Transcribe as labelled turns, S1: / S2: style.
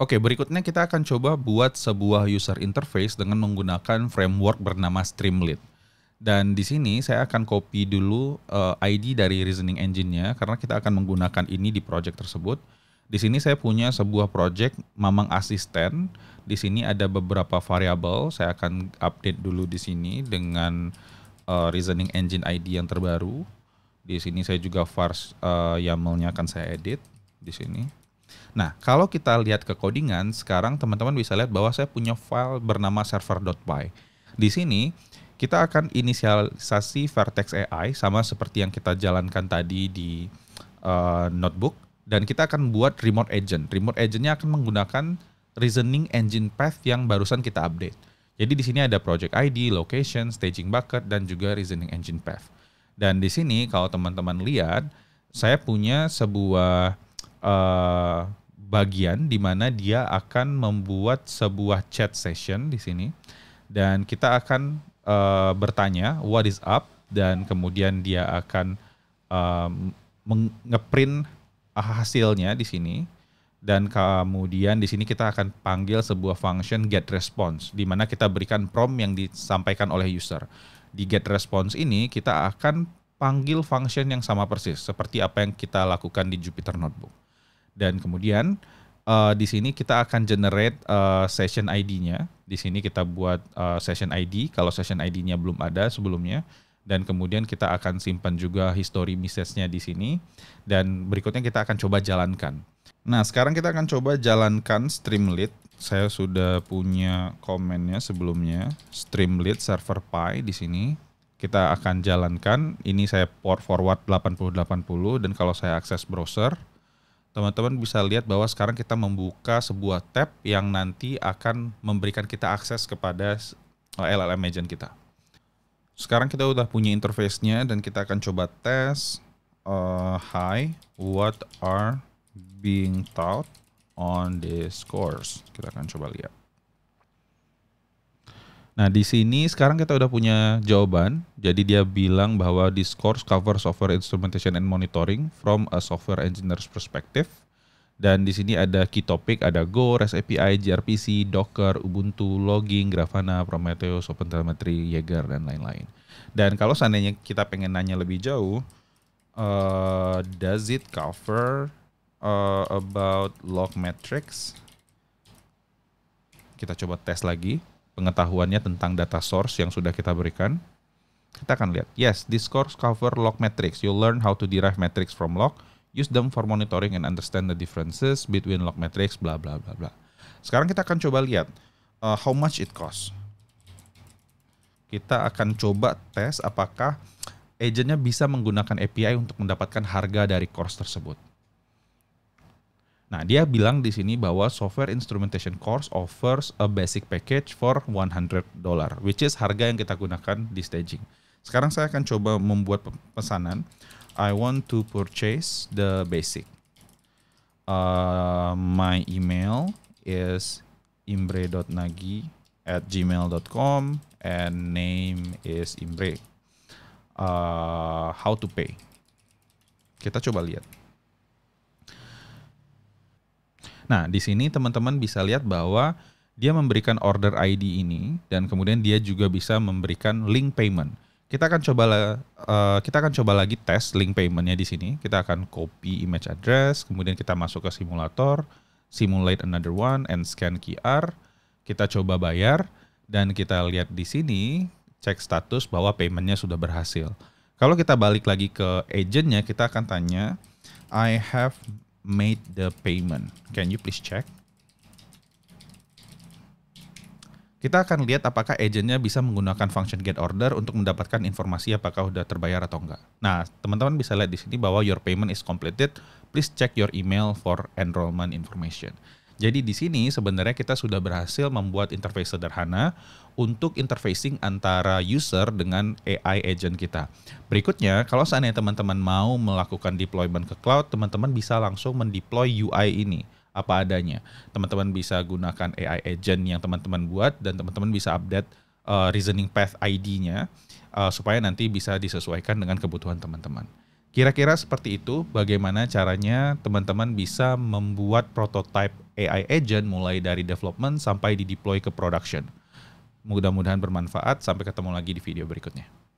S1: Oke, berikutnya kita akan coba buat sebuah user interface dengan menggunakan framework bernama Streamlit. Dan di sini saya akan copy dulu uh, eh, ID dari reasoning engine-nya karena kita akan menggunakan ini di project tersebut. Di sini saya punya sebuah project Mamang Asisten. Di sini ada beberapa variabel. Saya akan update dulu di sini dengan uh, reasoning engine ID yang terbaru. Di sini saya juga var uh, eh, YAML-nya akan saya edit di sini. Nah, kalau kita lihat ke codingan, sekarang teman-teman bisa lihat bahwa saya punya file bernama server.py. Di sini, kita akan inisialisasi Vertex AI sama seperti yang kita jalankan tadi di uh, notebook. Dan kita akan buat remote agent. Remote agentnya akan menggunakan reasoning engine path yang barusan kita update. Jadi di sini ada project ID, location, staging bucket, dan juga reasoning engine path. Dan di sini kalau teman-teman lihat, saya punya sebuah Eh, bagian di mana dia akan membuat sebuah chat session di sini dan kita akan uh, bertanya what is up dan kemudian dia akan um, ngeprint hasilnya di sini dan kemudian di sini kita akan panggil sebuah function get response di mana kita berikan prompt yang disampaikan oleh user. Di get response ini kita akan panggil function yang sama persis seperti apa yang kita lakukan di Jupyter Notebook dan kemudian uh, di sini kita akan generate uh, session ID-nya. Di sini kita buat uh, session ID kalau session ID-nya belum ada sebelumnya dan kemudian kita akan simpan juga history message-nya di sini dan berikutnya kita akan coba jalankan. Nah, sekarang kita akan coba jalankan Streamlit. Saya sudah punya komennya sebelumnya, Streamlit server Pi di sini. Kita akan jalankan. Ini saya port forward 8080 dan kalau saya akses browser, teman-teman bisa lihat bahwa sekarang kita membuka sebuah tab yang nanti akan memberikan kita akses kepada eh, LLM agent kita. Sekarang kita udah punya interface-nya dan kita akan coba tes. Uh, hi, what are being taught on this course? Kita akan coba lihat. Nah, di sini sekarang kita udah punya jawaban. Jadi dia bilang bahwa Discourse cover software instrumentation and monitoring from a software engineer's perspective. Dan di sini ada key topic, ada Go, REST API, gRPC, Docker, Ubuntu, Logging, Grafana, Prometheus, OpenTelemetry, Jaeger, dan lain-lain. Dan kalau seandainya kita pengen nanya lebih jauh, uh, does it cover uh, about log metrics? Kita coba tes lagi pengetahuannya tentang data source yang sudah kita berikan. Kita akan lihat. Yes, this course cover log metrics. You learn how to derive metrics from log, use them for monitoring and understand the differences between log metrics, bla bla bla bla. Sekarang kita akan coba lihat uh, how much it cost. Kita akan coba tes apakah agentnya bisa menggunakan API untuk mendapatkan harga dari course tersebut. Nah, dia bilang di sini bahwa software instrumentation course offers a basic package for 100 dollar, which is harga yang kita gunakan di staging. Sekarang saya akan coba membuat pesanan. I want to purchase the basic. Uh, my email is imbre.nagi at gmail.com and name is imbre. Uh, how to pay? Kita coba lihat. Nah, di sini teman-teman bisa lihat bahwa dia memberikan order ID ini dan kemudian dia juga bisa memberikan link payment. Kita akan coba eh, kita akan coba lagi tes link paymentnya di sini. Kita akan copy image address, kemudian kita masuk ke simulator, simulate another one and scan QR. Kita coba bayar dan kita lihat di sini cek status bahwa paymentnya sudah berhasil. Kalau kita balik lagi ke agentnya, kita akan tanya, I have made the payment. Can you please check? Kita akan lihat apakah agentnya bisa menggunakan function get order untuk mendapatkan informasi apakah sudah terbayar atau enggak. Nah, teman-teman bisa lihat di sini bahwa your payment is completed. Please check your email for enrollment information. Jadi di sini sebenarnya kita sudah berhasil membuat interface sederhana untuk interfacing antara user dengan AI agent kita. Berikutnya, kalau seandainya teman-teman mau melakukan deployment ke cloud, teman-teman bisa langsung mendeploy UI ini apa adanya. Teman-teman bisa gunakan AI agent yang teman-teman buat dan teman-teman bisa update uh, reasoning path ID-nya uh, eh, supaya nanti bisa disesuaikan dengan kebutuhan teman-teman. Kira-kira seperti itu bagaimana caranya teman-teman bisa membuat prototype AI agent mulai dari development sampai di deploy ke production. Mudah-mudahan bermanfaat. Sampai ketemu lagi di video berikutnya.